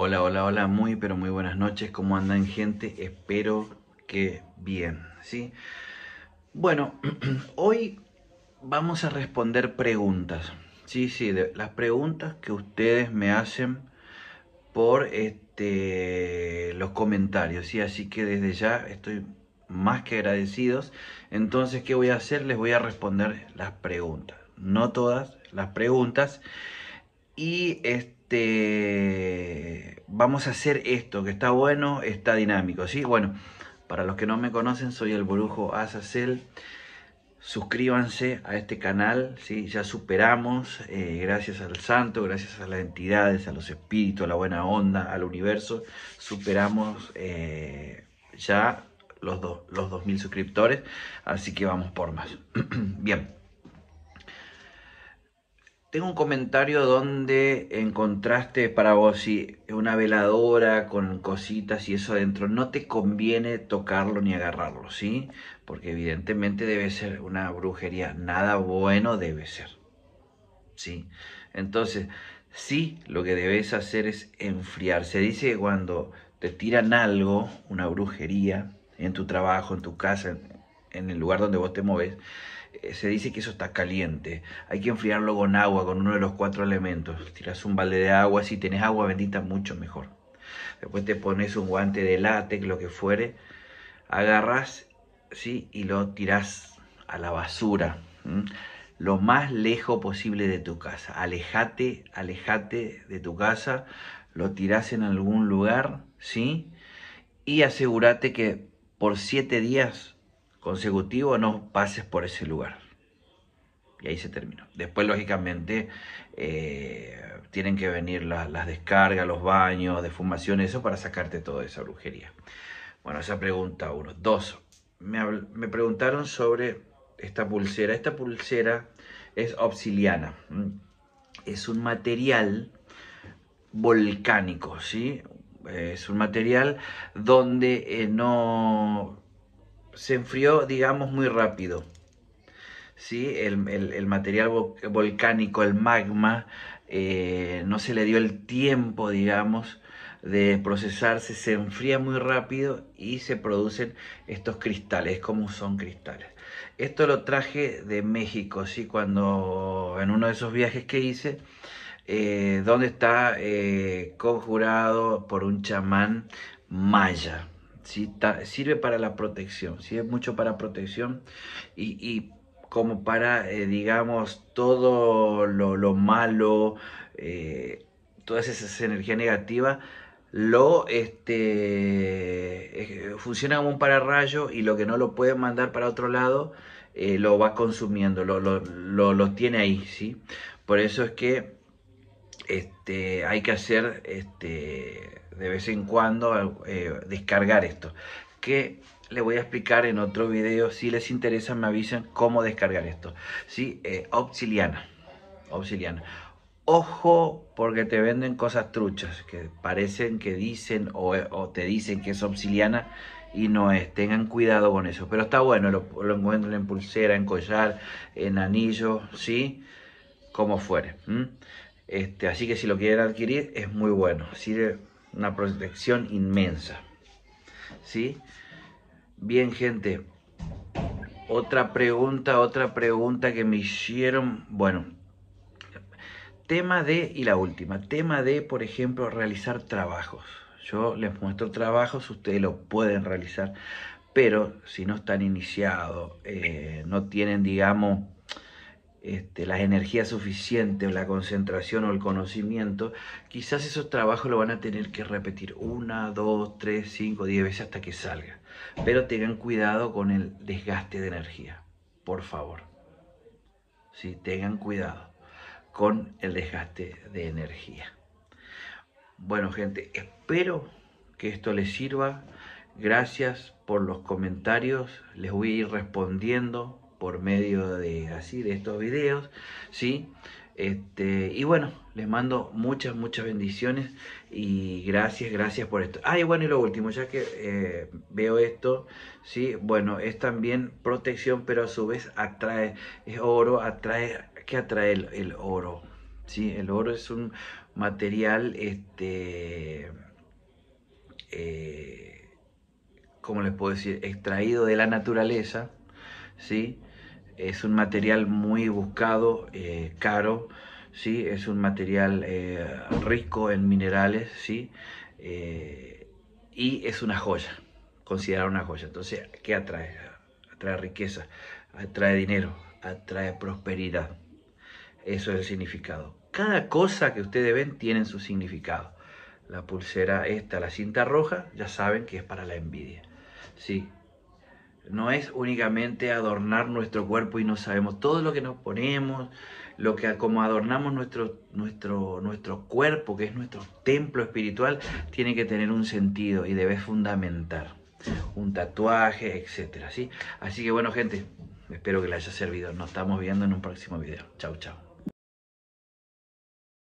Hola, hola, hola, muy pero muy buenas noches. ¿Cómo andan gente? Espero que bien, ¿sí? Bueno, hoy vamos a responder preguntas. Sí, sí, las preguntas que ustedes me hacen por este, los comentarios, ¿sí? Así que desde ya estoy más que agradecidos. Entonces, ¿qué voy a hacer? Les voy a responder las preguntas. No todas las preguntas. Y este, este, vamos a hacer esto, que está bueno, está dinámico, ¿sí? Bueno, para los que no me conocen, soy el brujo Azazel, Suscríbanse a este canal, ¿sí? ya superamos, eh, gracias al santo, gracias a las entidades, a los espíritus, a la buena onda, al universo, superamos eh, ya los, los 2.000 suscriptores, así que vamos por más. Bien. Tengo un comentario donde encontraste para vos si una veladora con cositas y eso adentro. No te conviene tocarlo ni agarrarlo, ¿sí? Porque evidentemente debe ser una brujería. Nada bueno debe ser. ¿Sí? Entonces, sí, lo que debes hacer es enfriar. Se dice que cuando te tiran algo, una brujería, en tu trabajo, en tu casa, en el lugar donde vos te moves, eh, se dice que eso está caliente. Hay que enfriarlo con agua, con uno de los cuatro elementos. Tiras un balde de agua, si tenés agua bendita, mucho mejor. Después te pones un guante de látex, lo que fuere. Agarras, ¿sí? Y lo tirás a la basura. Lo más lejos posible de tu casa. Alejate, alejate de tu casa. Lo tirás en algún lugar, ¿sí? Y asegúrate que por siete días consecutivo no pases por ese lugar. Y ahí se terminó. Después, lógicamente, eh, tienen que venir las descargas, los baños, defumación, eso para sacarte toda esa brujería. Bueno, esa pregunta uno. Dos, me, preguntaron sobre esta pulsera. Esta pulsera es obsidiana Es un material volcánico, ¿sí? Es un material donde eh, no se enfrió, digamos, muy rápido. ¿sí? El, material volcánico, el magma, eh, no se le dio el tiempo, digamos, de procesarse, se enfría muy rápido y se producen estos cristales, como son cristales. Esto lo traje de México, ¿sí? cuando en uno de esos viajes que hice, eh, donde está eh, conjurado por un chamán maya sirve para la protección, sirve mucho para protección y, como para, eh, digamos, todo lo, malo, eh, todas esas energías negativas, lo este, eh, funciona como un pararrayo y lo que no lo puede mandar para otro lado, lo va consumiendo, lo, lo, lo, lo tiene ahí, ¿sí? Por eso es que este, hay que hacer este, de vez en cuando eh, descargar esto. Que le voy a explicar en otro video. Si les interesa, me avisan cómo descargar esto. si Eh, auxiliana. Ojo porque te venden cosas truchas que parecen que dicen o, te dicen que es obsiliana y no es. Tengan cuidado con eso. Pero está bueno, lo, encuentran en pulsera, en collar, en anillo, ¿sí? Como fuere. Este, así que si lo quieren adquirir es muy bueno, sirve una protección inmensa. ¿Sí? Bien, gente. Otra pregunta, otra pregunta que me hicieron. Bueno, tema de, y la última, tema de, por ejemplo, realizar trabajos. Yo les muestro trabajos, ustedes lo pueden realizar, pero si no están iniciados, eh, no tienen, digamos, este, las energías suficientes, la concentración o el conocimiento, quizás esos trabajos lo van a tener que repetir una, dos, tres, cinco, diez veces hasta que salga. Pero tengan cuidado con el desgaste de energía, por favor. si, tengan cuidado con el desgaste de energía. Bueno, gente, espero que esto les sirva. Gracias por los comentarios. Les voy a ir respondiendo por medio de así de estos videos, ¿sí? Este, y bueno, les mando muchas, muchas bendiciones y gracias, gracias por esto. Ah, y bueno, y lo último, ya que eh, veo esto, sí, bueno, es también protección, pero a su vez atrae, es oro, atrae, ¿qué atrae el, oro? Sí, el oro es un material, este, eh, ¿cómo les puedo decir? Extraído de la naturaleza, ¿sí? es un material muy buscado, eh, caro, ¿sí? es un material eh, rico en minerales ¿sí? Eh, y es una joya, considerada una joya. Entonces, ¿qué atrae? Atrae riqueza, atrae dinero, atrae prosperidad. Eso es el significado. Cada cosa que ustedes ven tiene su significado. La pulsera esta, la cinta roja, ya saben que es para la envidia. Sí, no es únicamente adornar nuestro cuerpo y no sabemos todo lo que nos ponemos, lo que como adornamos nuestro, nuestro, nuestro cuerpo, que es nuestro templo espiritual, tiene que tener un sentido y debe fundamentar un tatuaje, etc. Así que bueno, gente, espero que les haya servido. Nos estamos viendo en un próximo video. Chau, chau.